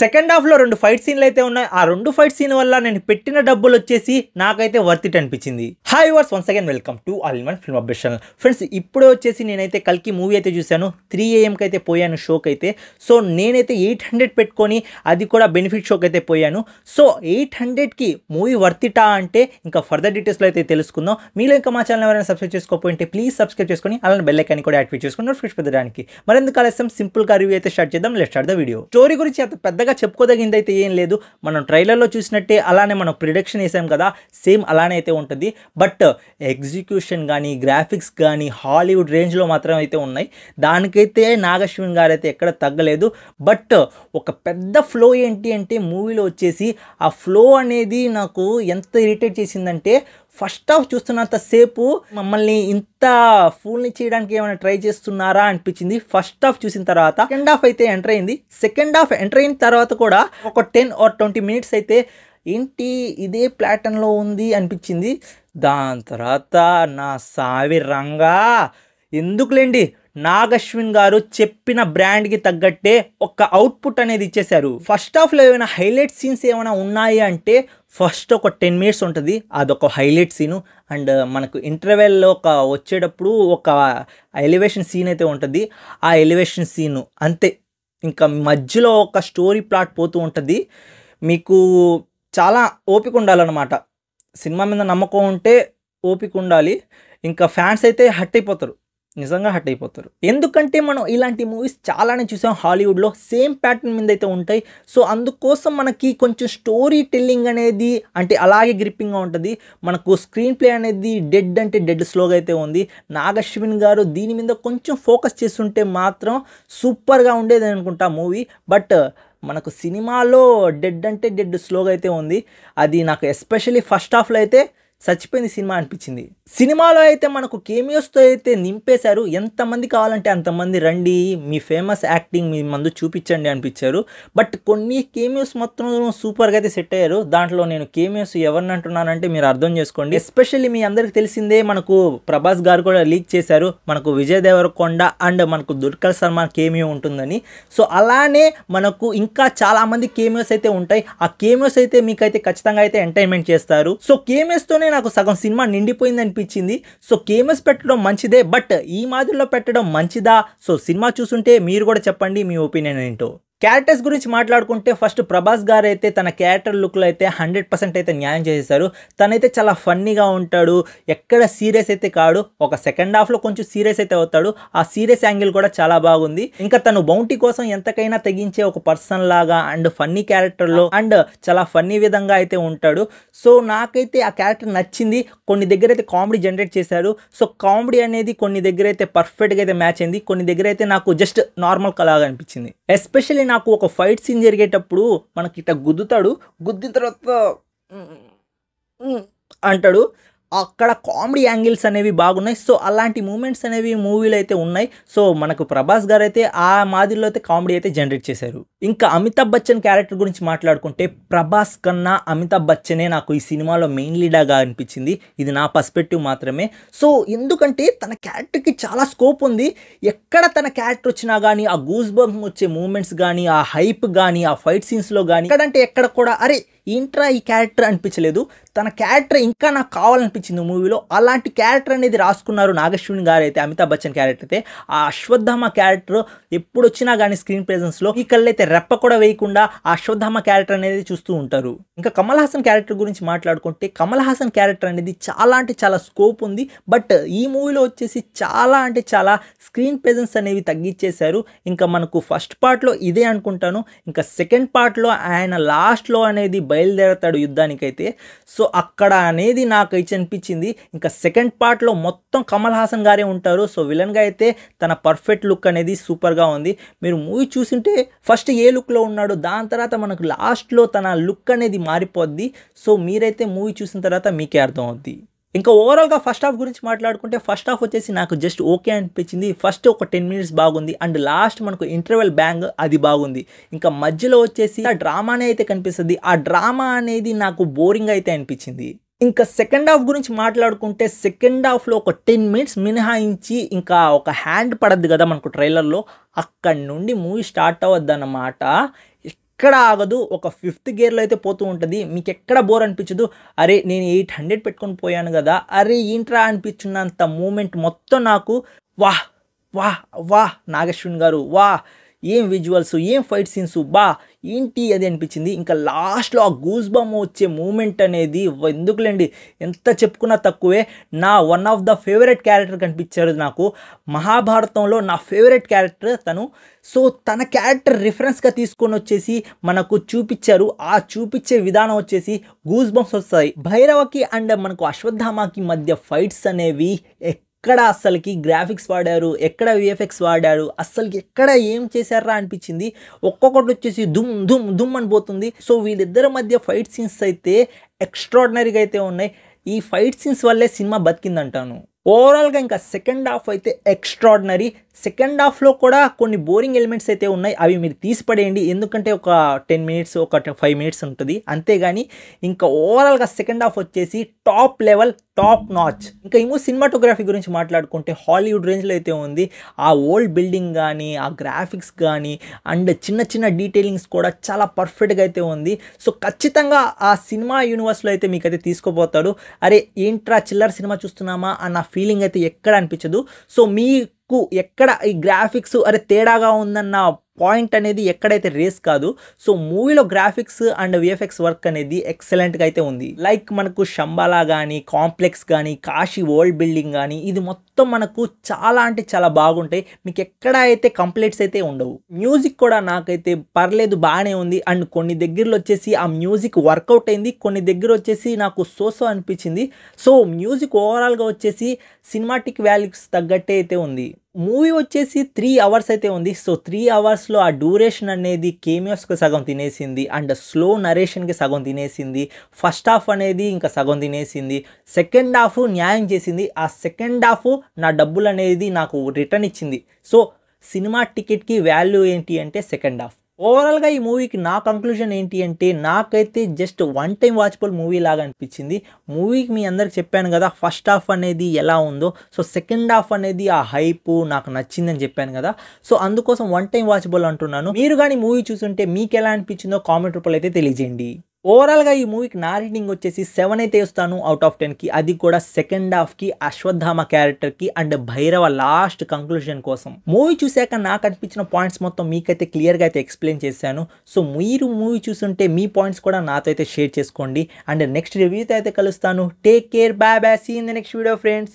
second హాఫ్లో రెండు fight సీన్లు అయితే ఉన్నాయి ఆ రెండు ఫైట్ సీన్ వల్ల నేను పెట్టిన డబ్బులు వచ్చేసి నాకైతే వర్త్ ఇట్ అనిపించింది హాయ్ వర్స్ once again welcome to all in one film update channel friends ఇప్పుడే వచ్చేసి నేనైతే కల్కి మూవీ అయితే చూశాను త్రీ ఏఎంకి అయితే పోయాను షోకి అయితే సో నేనైతే ఎయిట్ హండ్రెడ్ పెట్టుకొని అది కూడా బెనిఫిట్ షోకి అయితే పోయాను సో ఎయిట్ హండ్రెడ్కి మూవీ వర్త్ ఇటా అంటే ఇంకా ఫర్దర్ డీటెయిల్స్లో అయితే తెలుసుకుందాం మీరు ఇంకా మా ఛానల్ ఎవరైనా సబ్స్క్రైబ్ చేసుకోకపోయింటే ప్లీజ్ సబ్స్క్రైబ్ చేసుకొని అలానే బెల్ ఐకాన్ని కూడా యాక్టివేట్ చేసుకుని నోటిఫికేషన్ పెట్టడానికి మరెందుకు ఆలస్యం సింపుల్గా రివ్యూ అయితే స్టార్ట్ చేద్దాం let start the video story గురించి అంత పెద్ద పెద్దగా చెప్పుకోదగింది అయితే ఏం లేదు మనం ట్రైలర్లో చూసినట్టే అలానే మనం ప్రిడక్షన్ వేసాం కదా సేమ్ అలానే అయితే ఉంటుంది బట్ ఎగ్జిక్యూషన్ కానీ గ్రాఫిక్స్ కానీ హాలీవుడ్ రేంజ్లో మాత్రం అయితే ఉన్నాయి దానికైతే నాగశ్విన్ గారు అయితే ఎక్కడ తగ్గలేదు బట్ ఒక పెద్ద ఫ్లో ఏంటి అంటే మూవీలో వచ్చేసి ఆ ఫ్లో అనేది నాకు ఎంత ఇరిటేట్ చేసిందంటే ఫస్ట్ చూస్తున్నంత చూస్తున్నంతసేపు మమ్మల్ని ఇంత ఫూల్ని చేయడానికి ఏమైనా ట్రై చేస్తున్నారా అనిపించింది ఫస్ట్ ఆఫ్ చూసిన తర్వాత సెకండ్ హాఫ్ అయితే ఎంటర్ అయింది సెకండ్ హాఫ్ ఎంటర్ అయిన తర్వాత కూడా ఒక టెన్ ఆర్ ట్వంటీ మినిట్స్ అయితే ఏంటి ఇదే ప్లాటన్లో ఉంది అనిపించింది దాని తర్వాత నా సావి రంగా ఎందుకులేండి నాగశ్విన్ గారు చెప్పిన బ్రాండ్కి తగ్గట్టే ఒక అవుట్పుట్ అనేది ఇచ్చేశారు ఫస్ట్ హాఫ్లో ఏమైనా హైలైట్ సీన్స్ ఏమైనా ఉన్నాయి అంటే ఫస్ట్ ఒక టెన్ మినిట్స్ ఉంటుంది అదొక హైలైట్ సీను అండ్ uh, మనకు ఇంటర్వెల్లో ఒక వచ్చేటప్పుడు ఒక ఎలివేషన్ సీన్ అయితే ఉంటుంది ఆ ఎలివేషన్ సీను అంతే ఇంకా మధ్యలో ఒక స్టోరీ ప్లాట్ పోతూ ఉంటుంది మీకు చాలా ఓపిక ఉండాలన్నమాట సినిమా మీద నమ్మకం ఉంటే ఓపిక ఉండాలి ఇంకా ఫ్యాన్స్ అయితే హట్ అయిపోతారు నిజంగా హట్ అయిపోతారు ఎందుకంటే మనం ఇలాంటి మూవీస్ చాలానే చూసాం హాలీవుడ్లో సేమ్ ప్యాటర్న్ మీద అయితే ఉంటాయి సో అందుకోసం మనకి కొంచెం స్టోరీ టెల్లింగ్ అనేది అంటే అలాగే గ్రిప్పింగ్గా ఉంటుంది మనకు స్క్రీన్ ప్లే అనేది డెడ్ అంటే డెడ్ స్లోగా అయితే ఉంది నాగశ్విన్ గారు దీని మీద కొంచెం ఫోకస్ చేస్తుంటే మాత్రం సూపర్గా ఉండేది అనుకుంటా మూవీ బట్ మనకు సినిమాలో డెడ్ అంటే డెడ్ స్లోగా అయితే ఉంది అది నాకు ఎస్పెషలీ ఫస్ట్ హాఫ్లో అయితే చచ్చిపోయింది సినిమా అనిపించింది సినిమాలో అయితే మనకు కేమియోస్తో అయితే నింపేశారు ఎంతమంది కావాలంటే అంతమంది రండి మీ ఫేమస్ యాక్టింగ్ మీ మందు చూపించండి అనిపించారు బట్ కొన్ని కేమియోస్ మొత్తం సూపర్గా అయితే సెట్ అయ్యారు దాంట్లో నేను కేమియోస్ ఎవరిని అంటున్నానంటే మీరు అర్థం చేసుకోండి ఎస్పెషల్లీ మీ అందరికి తెలిసిందే మనకు ప్రభాస్ గారు కూడా లీక్ చేశారు మనకు విజయ్ దేవరకొండ అండ్ మనకు దుర్కల్ శర్మ కేమియో ఉంటుందని సో అలానే మనకు ఇంకా చాలామంది కేమియోస్ అయితే ఉంటాయి ఆ కేమియోస్ అయితే మీకైతే ఖచ్చితంగా అయితే ఎంటర్టైన్మెంట్ చేస్తారు సో కేమియోస్తోనే నాకు సగం సినిమా నిండిపోయింది అనిపించింది సో కేమస్ పెట్టడం మంచిదే బట్ ఈ మాదిరిలో పెట్టడం మంచిదా సో సినిమా చూసుంటే మీరు కూడా చెప్పండి మీ ఒపీనియన్ ఏంటో క్యారెక్టర్స్ గురించి మాట్లాడుకుంటే ఫస్ట్ ప్రభాస్ గారు అయితే తన క్యారెక్టర్ లుక్లో అయితే హండ్రెడ్ పర్సెంట్ అయితే న్యాయం చేసేసారు తనైతే చాలా ఫన్నీగా ఉంటాడు ఎక్కడ సీరియస్ అయితే కాడు ఒక సెకండ్ హాఫ్లో కొంచెం సీరియస్ అయితే అవుతాడు ఆ సీరియస్ యాంగిల్ కూడా చాలా బాగుంది ఇంకా తను బౌంటీ కోసం ఎంతకైనా తెగించే ఒక పర్సన్ లాగా అండ్ ఫన్నీ క్యారెక్టర్లో అండ్ చాలా ఫన్నీ విధంగా అయితే ఉంటాడు సో నాకైతే ఆ క్యారెక్టర్ నచ్చింది కొన్ని దగ్గర అయితే కామెడీ జనరేట్ చేశారు సో కామెడీ అనేది కొన్ని దగ్గర అయితే పర్ఫెక్ట్గా అయితే మ్యాచ్ అయింది కొన్ని దగ్గర అయితే నాకు జస్ట్ నార్మల్ కలాగా అనిపించింది ఎస్పెషల్లీ నాకు ఒక ఫైట్ సీన్ జరిగేటప్పుడు మనకి ఇట్లా గుద్దుతాడు గుద్దిన తర్వాత అంటాడు అక్కడ కామెడీ యాంగిల్స్ అనేవి బాగున్నాయి సో అలాంటి మూమెంట్స్ అనేవి మూవీలో అయితే ఉన్నాయి సో మనకు ప్రభాస్ గారు అయితే ఆ మాదిరిలో అయితే కామెడీ అయితే జనరేట్ చేశారు ఇంకా అమితాబ్ బచ్చన్ క్యారెక్టర్ గురించి మాట్లాడుకుంటే ప్రభాస్ కన్నా అమితాబ్ బచ్చనే నాకు ఈ సినిమాలో మెయిన్ లీడాగా అనిపించింది ఇది నా పర్స్పెక్టివ్ మాత్రమే సో ఎందుకంటే తన క్యారెక్టర్కి చాలా స్కోప్ ఉంది ఎక్కడ తన క్యారెక్టర్ వచ్చినా కానీ ఆ గూస్ బంప్ వచ్చే మూమెంట్స్ కానీ ఆ హైప్ కానీ ఆ ఫైట్ సీన్స్లో కానీ ఎక్కడంటే ఎక్కడ కూడా అరే ఇంట్రా ఈ క్యారెక్టర్ అనిపించలేదు తన క్యారెక్టర్ ఇంకా నాకు కావాలనిపించింది మూవీలో అలాంటి క్యారెక్టర్ అనేది రాసుకున్నారు నాగశ్విని గారు అయితే అమితాబ్ బచ్చన్ క్యారెక్టర్ అయితే ఆ అశ్వత్థామ క్యారెక్టర్ ఎప్పుడు వచ్చినా కానీ స్క్రీన్ ప్రెజెన్స్లో ఈ కళ్ళైతే రెప్ప కూడా వేయకుండా ఆ అశ్వత్థామ క్యారెక్టర్ అనేది చూస్తూ ఉంటారు ఇంకా కమల్ హాసన్ క్యారెక్టర్ గురించి మాట్లాడుకుంటే కమల్ హాసన్ క్యారెక్టర్ అనేది చాలా అంటే చాలా స్కోప్ ఉంది బట్ ఈ మూవీలో వచ్చేసి చాలా అంటే చాలా స్క్రీన్ ప్రెజెన్స్ అనేవి తగ్గించేశారు ఇంకా మనకు ఫస్ట్ పార్ట్లో ఇదే అనుకుంటాను ఇంకా సెకండ్ పార్ట్లో ఆయన లాస్ట్లో అనేది బయలుదేరతాడు యుద్ధానికైతే సో అక్కడ అనేది నాకు ఇచ్చి అనిపించింది ఇంకా సెకండ్ పార్ట్లో మొత్తం కమల్ హాసన్ గారే ఉంటారు సో విలన్గా అయితే తన పర్ఫెక్ట్ లుక్ అనేది సూపర్గా ఉంది మీరు మూవీ చూసింటే ఫస్ట్ ఏ లుక్లో ఉన్నాడు దాని తర్వాత మనకు లాస్ట్లో తన లుక్ అనేది మారిపోద్ది సో మీరైతే మూవీ చూసిన తర్వాత మీకే అర్థం అవుద్ది ఇంకా ఓవరాల్గా ఫస్ట్ హాఫ్ గురించి మాట్లాడుకుంటే ఫస్ట్ హాఫ్ వచ్చేసి నాకు జస్ట్ ఓకే అనిపించింది ఫస్ట్ ఒక టెన్ మినిట్స్ బాగుంది అండ్ లాస్ట్ మనకు ఇంటర్వెల్ బ్యాంగ్ అది బాగుంది ఇంకా మధ్యలో వచ్చేసి ఆ డ్రామానే అయితే కనిపిస్తుంది ఆ డ్రామా అనేది నాకు బోరింగ్ అయితే అనిపించింది ఇంకా సెకండ్ హాఫ్ గురించి మాట్లాడుకుంటే సెకండ్ హాఫ్లో ఒక టెన్ మినిట్స్ మినహాయించి ఇంకా ఒక హ్యాండ్ పడద్దు కదా మనకు ట్రైలర్లో అక్కడి నుండి మూవీ స్టార్ట్ అవ్వద్దు అన్నమాట ఎక్కడ ఆగదు ఒక ఫిఫ్త్ గేర్లో అయితే పోతూ ఉంటుంది మీకు ఎక్కడ బోర్ అనిపించదు అరే నేను ఎయిట్ హండ్రెడ్ పెట్టుకొని పోయాను కదా అరే ఏంట్రా అనిపించినంత మూమెంట్ మొత్తం నాకు వాహ్ వాహ్ వాహ్ నాగేశ్వన్ గారు వాహ్ ఏం విజువల్స్ ఏం ఫైట్ సీన్స్ బా ఏంటి అది అనిపించింది ఇంకా లాస్ట్లో ఆ గూస్ బమ్ వచ్చే మూమెంట్ అనేది ఎందుకులేండి ఎంత చెప్పుకున్నా తక్కువే నా one of the favourite character కనిపించారు నాకు మహాభారతంలో నా ఫేవరెట్ క్యారెక్టర్ తను సో తన క్యారెక్టర్ రిఫరెన్స్గా తీసుకొని వచ్చేసి మనకు చూపించారు ఆ చూపించే విధానం వచ్చేసి గూస్ బంప్స్ వస్తాయి భైరవకి అండ్ మనకు అశ్వత్థామాకి మధ్య ఫైట్స్ అనేవి ఎక్కడ అస్సలకి గ్రాఫిక్స్ వాడారు ఎక్కడ విఎఫ్ఎక్స్ వాడారు అస్సలకి ఎక్కడ ఏం చేశారా అనిపించింది ఒక్కొక్కటి వచ్చేసి దుమ్ దుమ్ దుమ్ అని పోతుంది సో వీళ్ళిద్దరి మధ్య ఫైట్ సీన్స్ అయితే ఎక్స్ట్రాడినరీగా అయితే ఉన్నాయి ఈ ఫైట్ సీన్స్ వల్లే సినిమా బతికిందంటాను ఓవరాల్గా ఇంకా సెకండ్ హాఫ్ అయితే ఎక్స్ట్రాడినరీ సెకండ్ హాఫ్లో కూడా కొన్ని బోరింగ్ ఎలిమెంట్స్ అయితే ఉన్నాయి అవి మీరు తీసిపడేయండి ఎందుకంటే ఒక టెన్ మినిట్స్ ఒక ఫైవ్ మినిట్స్ ఉంటుంది అంతేగాని ఇంకా ఓవరాల్గా సెకండ్ హాఫ్ వచ్చేసి టాప్ లెవెల్ టాప్ నాచ్ ఇంకా ఏమో సినిమాటోగ్రఫీ గురించి మాట్లాడుకుంటే హాలీవుడ్ రేంజ్లో అయితే ఉంది ఆ ఓల్డ్ బిల్డింగ్ కానీ ఆ గ్రాఫిక్స్ కానీ అండ్ చిన్న చిన్న డీటెయిలింగ్స్ కూడా చాలా పర్ఫెక్ట్గా అయితే ఉంది సో ఖచ్చితంగా ఆ సినిమా యూనివర్స్లో అయితే మీకైతే తీసుకుపోతాడు అరే ఏంట్రా చిల్లర సినిమా చూస్తున్నామా అన్న ఫీలింగ్ అయితే ఎక్కడ అనిపించదు సో మీకు ఎక్కడ ఈ గ్రాఫిక్స్ అరే తేడాగా ఉందన్న పాయింట్ అనేది ఎక్కడైతే రేస్ కాదు సో మూవీలో గ్రాఫిక్స్ అండ్ విఎఫ్ఎక్స్ వర్క్ అనేది ఎక్సలెంట్గా అయితే ఉంది లైక్ మనకు షంబాలా కానీ కాంప్లెక్స్ కానీ కాశీ ఓల్డ్ బిల్డింగ్ కానీ ఇది మొత్తం మనకు చాలా అంటే చాలా బాగుంటాయి మీకు ఎక్కడ అయితే కంప్లైంట్స్ అయితే ఉండవు మ్యూజిక్ కూడా నాకైతే పర్లేదు బాగానే ఉంది అండ్ కొన్ని దగ్గరలో వచ్చేసి ఆ మ్యూజిక్ వర్కౌట్ అయింది కొన్ని దగ్గర వచ్చేసి నాకు సోసో అనిపించింది సో మ్యూజిక్ ఓవరాల్గా వచ్చేసి సినిమాటిక్ వాల్యూస్ తగ్గట్టే అయితే ఉంది మూవీ వచ్చేసి త్రీ అవర్స్ అయితే ఉంది సో త్రీ అవర్స్లో ఆ డ్యూరేషన్ అనేది కేమియోస్కి సగం తినేసింది అండ్ స్లో నరేషన్కి సగం తినేసింది ఫస్ట్ హాఫ్ అనేది ఇంకా సగం తినేసింది సెకండ్ హాఫ్ న్యాయం చేసింది ఆ సెకండ్ హాఫ్ నా డబ్బులు అనేది నాకు రిటర్న్ ఇచ్చింది సో సినిమా టికెట్కి వాల్యూ ఏంటి అంటే సెకండ్ హాఫ్ ఓవరాల్గా ఈ మూవీకి నా కంక్లూజన్ ఏంటి అంటే నాకైతే just one time watchable movie లాగా అనిపించింది మూవీకి మీ అందరికి చెప్పాను కదా ఫస్ట్ హాఫ్ అనేది ఎలా ఉందో సో సెకండ్ హాఫ్ అనేది ఆ హైపు నాకు నచ్చిందని చెప్పాను కదా సో అందుకోసం వన్ టైం వాచబుల్ అంటున్నాను మీరు కానీ మూవీ చూసుంటే మీకు ఎలా అనిపించిందో కామెంట్ రూపంలో అయితే తెలియజేయండి ఓవరాల్గా ఈ మూవీకి నా రేటింగ్ వచ్చేసి సెవెన్ అయితే ఇస్తాను అవుట్ ఆఫ్ టెన్కి అది కూడా సెకండ్ హాఫ్కి అశ్వత్థామ క్యారెక్టర్కి అండ్ భైరవ లాస్ట్ కంక్లూజన్ కోసం మూవీ చూశాక నాకు అనిపించిన పాయింట్స్ మొత్తం మీకైతే క్లియర్గా అయితే ఎక్స్ప్లెయిన్ చేశాను సో మీరు మూవీ చూసుంటే మీ పాయింట్స్ కూడా నాతో అయితే షేర్ చేసుకోండి అండ్ నెక్స్ట్ రివ్యూతో అయితే కలుస్తాను take care bye bye see in the next video friends